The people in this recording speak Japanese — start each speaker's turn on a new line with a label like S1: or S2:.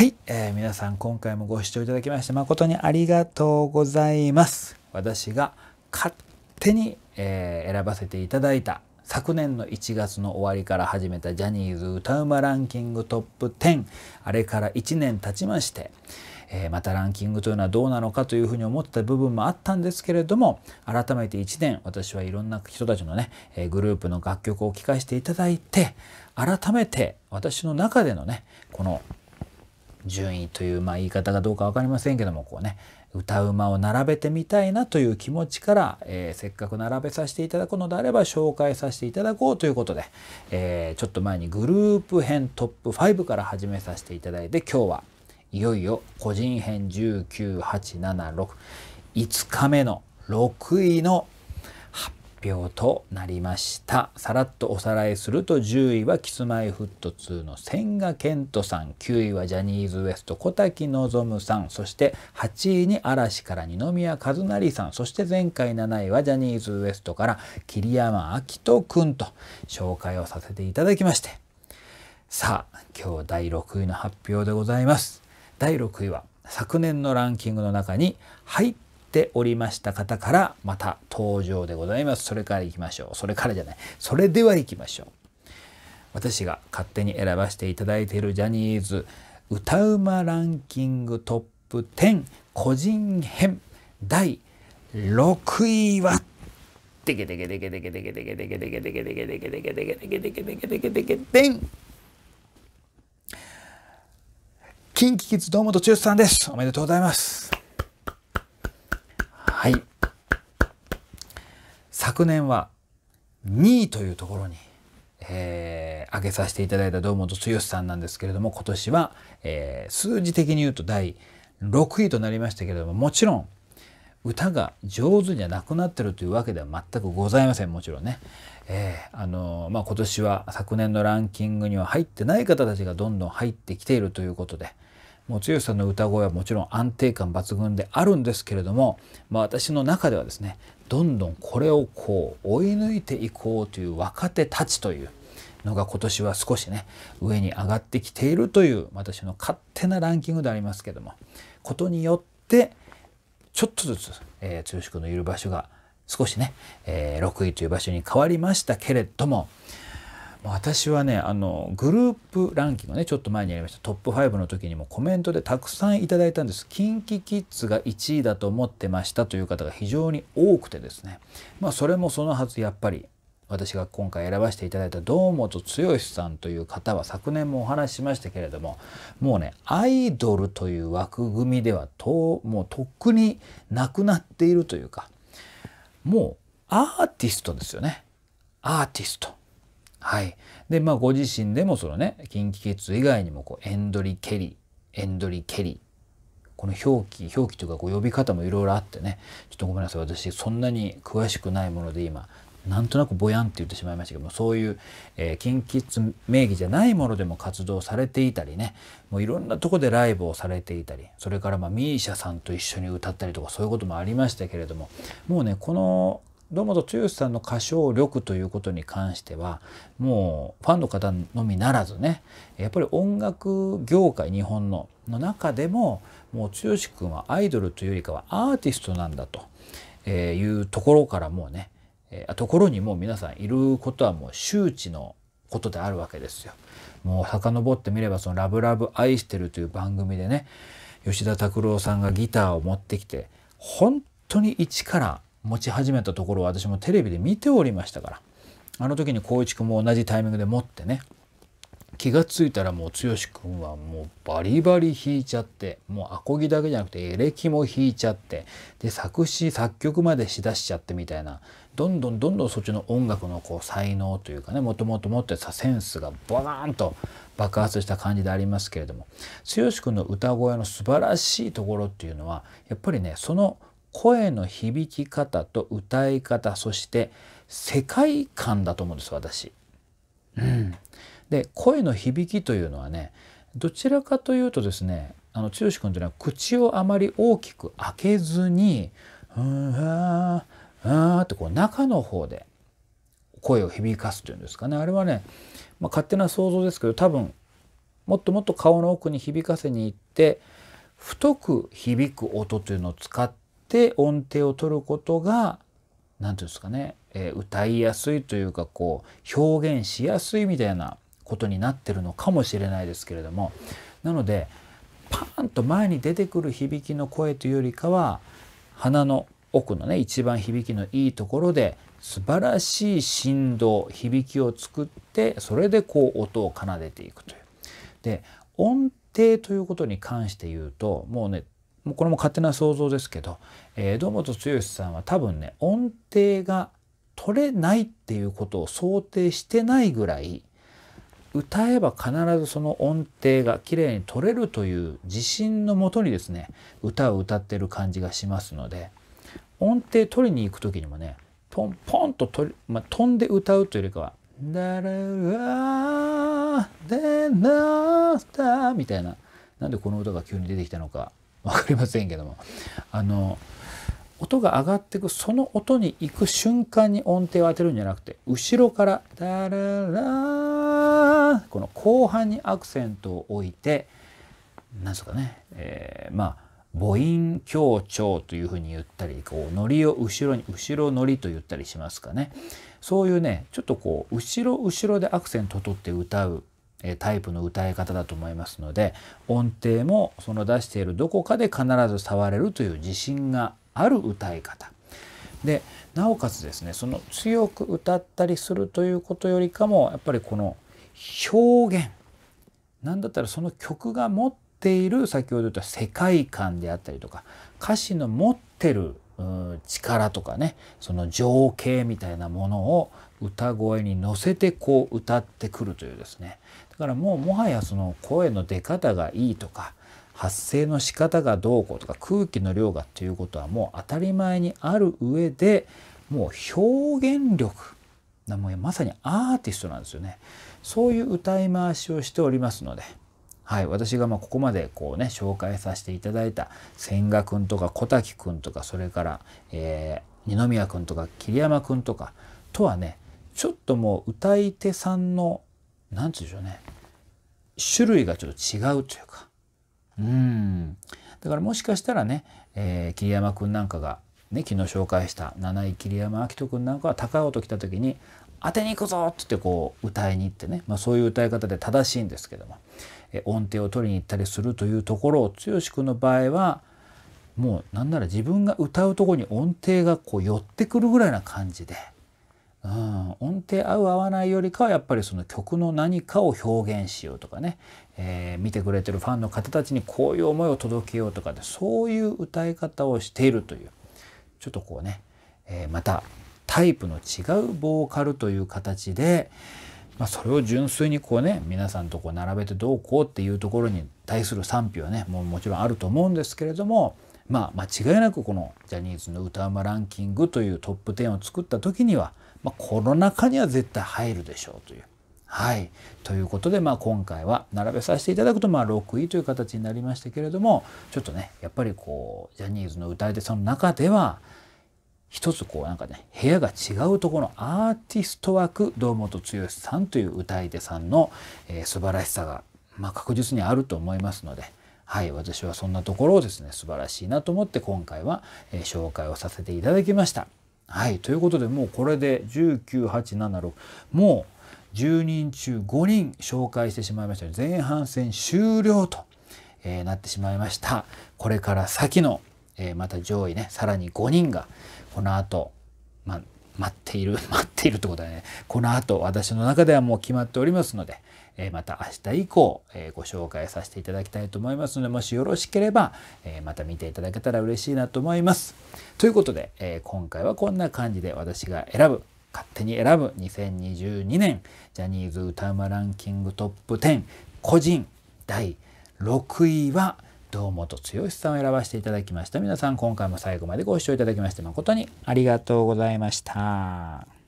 S1: はい、えー、皆さん今回もご視聴いただきまして誠にありがとうございます。私が勝手に、えー、選ばせていただいた昨年の1月の終わりから始めたジャニーズ歌うまランキングトップ10あれから1年経ちまして、えー、またランキングというのはどうなのかというふうに思ってた部分もあったんですけれども改めて1年私はいろんな人たちのね、えー、グループの楽曲を聴かせていただいて改めて私の中でのねこの順位というまあ言い方がどうか分かりませんけどもこうね歌うまを並べてみたいなという気持ちから、えー、せっかく並べさせていただくのであれば紹介させていただこうということで、えー、ちょっと前にグループ編トップ5から始めさせていただいて今日はいよいよ個人編19876 5日目の6位の表となりましたさらっとおさらいすると10位は Ｋｉｓ−Ｍｙ−Ｆｔ2 の千賀健人さん9位はジャニーズ WEST 小滝望さんそして8位に嵐から二宮和也さんそして前回7位はジャニーズ WEST から桐山明人くんと紹介をさせていただきましてさあ今日第6位の発表でございます。第6位は昨年のランキングの中に入っておりました方からまた登場でございます。それから行きましょう。それからじゃない。それでは行きましょう。私が勝手に選ばせていただいているジャニーズ歌うまランキングトップ10個人編第6位はテケテケテケテケテケテケテケテケテケテケテケテケテケテケテケテケテケテンキンキキッズ堂本剛さんですおめでとうございますはい昨年は2位というところに、えー、げさせていただいた堂本剛さんなんですけれども今年は、えー、数字的に言うと第6位となりましたけれどももちろん歌が上手じゃなくなってるというわけでは全くございませんもちろんね。えー、あのまあ、今年は昨年のランキングには入ってない方たちがどんどん入ってきているということで、う吉さんの歌声はもちろん安定感抜群であるんですけれども、まあ、私の中ではですねどんどんこれをこう追い抜いていこうという若手たちというのが今年は少しね上に上がってきているという私の勝手なランキングでありますけどもことによってちょっとずつ、えー、剛君のいる場所が少しね、えー、6位という場所に変わりましたけれども私はねあのグループランキングねちょっと前にやりましたトップ5の時にもコメントでたくさんいただいたんです k i キキッズが1位だと思ってましたという方が非常に多くてですねまあそれもそのはずやっぱり私が今回選ばせていただいた堂本剛さんという方は昨年もお話ししましたけれどももうねアイドルという枠組みではともうとっくになくなっているというかもうアーティストですよねアーティスト。はい。で、まあ、ご自身でもそのね、近畿血以外にも、こう、エンドリケリ、エンドリケリ、この表記、表記というか、こう、呼び方もいろいろあってね、ちょっとごめんなさい。私、そんなに詳しくないもので、今、なんとなくぼやんって言ってしまいましたけども、そういう、えー、近畿名義じゃないものでも活動されていたりね、もういろんなとこでライブをされていたり、それからまあ、ミーシャさんと一緒に歌ったりとか、そういうこともありましたけれども、もうね、この堂本剛さんの歌唱力ということに関してはもうファンの方のみならずねやっぱり音楽業界日本のの中でももう剛君はアイドルというよりかはアーティストなんだというところからもうねところにもう皆さんいることはもう周知のことであるわけですよ。もう遡ってみればその「ラブラブ愛してる」という番組でね吉田拓郎さんがギターを持ってきて本当に一から持ち始めたところを私もテレビで見ておりましたからあの時に光一君も同じタイミングで持ってね気が付いたらもう剛君はもうバリバリ弾いちゃってもうアコギだけじゃなくてエレキも弾いちゃってで作詞作曲までしだしちゃってみたいなどんどんどんどんそっちの音楽のこう才能というかねもともと持ってたセンスがバーンと爆発した感じでありますけれども剛君の歌声の素晴らしいところっていうのはやっぱりねその「声の響き方と歌い方そして世界観だと思うんです私。うん、で声の響きというのはねどちらかというとですねあの剛君というのは口をあまり大きく開けずに「うんはあうん」ってこう中の方で声を響かすというんですかねあれはね、まあ、勝手な想像ですけど多分もっともっと顔の奥に響かせに行って太く響く音というのを使って音程を取ることが何て言うんですかね、えー、歌いやすいというかこう表現しやすいみたいなことになってるのかもしれないですけれどもなのでパーンと前に出てくる響きの声というよりかは鼻の奥のね一番響きのいいところで素晴らしい振動響きを作ってそれでこう音を奏でていくという。で音程ということに関して言うともうねもうこれも勝手な想像ですけど、えー、堂本剛さんは多分ね音程が取れないっていうことを想定してないぐらい歌えば必ずその音程がきれいに取れるという自信のもとにですね歌を歌ってる感じがしますので音程取りに行く時にもねポンポンと取り、まあ、飛んで歌うというよりかは「だらがでなター」みたいななんでこの歌が急に出てきたのか分かりませんけどもあの音が上がってくその音に行く瞬間に音程を当てるんじゃなくて後ろから「ダララこの後半にアクセントを置いて何ですかね、えー、まあ母音強調というふうに言ったりこうノリを後ろに後ろノリと言ったりしますかねそういうねちょっとこう後ろ後ろでアクセントを取って歌うタイプの歌い方だと思いますので音程もその出しているどこかで必ず触れるという自信がある歌い方でなおかつですねその強く歌ったりするということよりかもやっぱりこの表現なんだったらその曲が持っている先ほど言った世界観であったりとか歌詞の持ってる力とかねその情景みたいなものを歌声に乗せてこう歌ってくるというですねだからもうもはやその声の出方がいいとか発声の仕方がどうこうとか空気の量がっていうことはもう当たり前にある上でもう表現力もうまさにアーティストなんですよねそういう歌い回しをしておりますので。はい、私がまここまでこうね紹介させていただいた千賀君とか小滝君とかそれから、えー、二宮君とか桐山君とかとはねちょっともう歌い手さんの何て言うんでしょうね種類がちょっと違うというかうんだからもしかしたらね、えー、桐山君なんかが、ね、昨日紹介した七井桐山明人君なんかは高尾と来た時に「当てに行くぞ!」って言ってこう歌いに行ってね、まあ、そういう歌い方で正しいんですけども、えー、音程を取りに行ったりするというところを剛君の場合はもうなんなら自分が歌うとこに音程がこう寄ってくるぐらいな感じで。うん、音程合う合わないよりかはやっぱりその曲の何かを表現しようとかね、えー、見てくれてるファンの方たちにこういう思いを届けようとかでそういう歌い方をしているというちょっとこうね、えー、またタイプの違うボーカルという形で、まあ、それを純粋にこうね皆さんとこう並べてどうこうっていうところに対する賛否はねもうもちろんあると思うんですけれども。まあ、間違いなくこのジャニーズの歌うまランキングというトップ10を作った時にはまあ、コロナ禍には絶対入るでしょうという。はい、ということで、まあ、今回は並べさせていただくと、まあ、6位という形になりましたけれどもちょっとねやっぱりこうジャニーズの歌い手さんの中では一つこうなんかね部屋が違うところのアーティスト枠堂本剛さんという歌い手さんの、えー、素晴らしさが、まあ、確実にあると思いますので。はい、私はそんなところをですね素晴らしいなと思って今回は、えー、紹介をさせていただきました。はいということでもうこれで19876もう10人中5人紹介してしまいました前半戦終了と、えー、なってしまいましたこれから先の、えー、また上位ねさらに5人がこの後まあ待っている 待っているってことはねこの後私の中ではもう決まっておりますので、えまた明日以降、えご紹介させていただきたいと思いますのでもしよろしければ、えまた見ていただけたら嬉しいなと思います。ということで、え今回はこんな感じで私が選ぶ勝手に選ぶ2022年ジャニーズ歌うまランキングトップ10個人第6位は「堂本剛さんを選ばせていただきました。皆さん今回も最後までご視聴いただきまして誠にありがとうございました。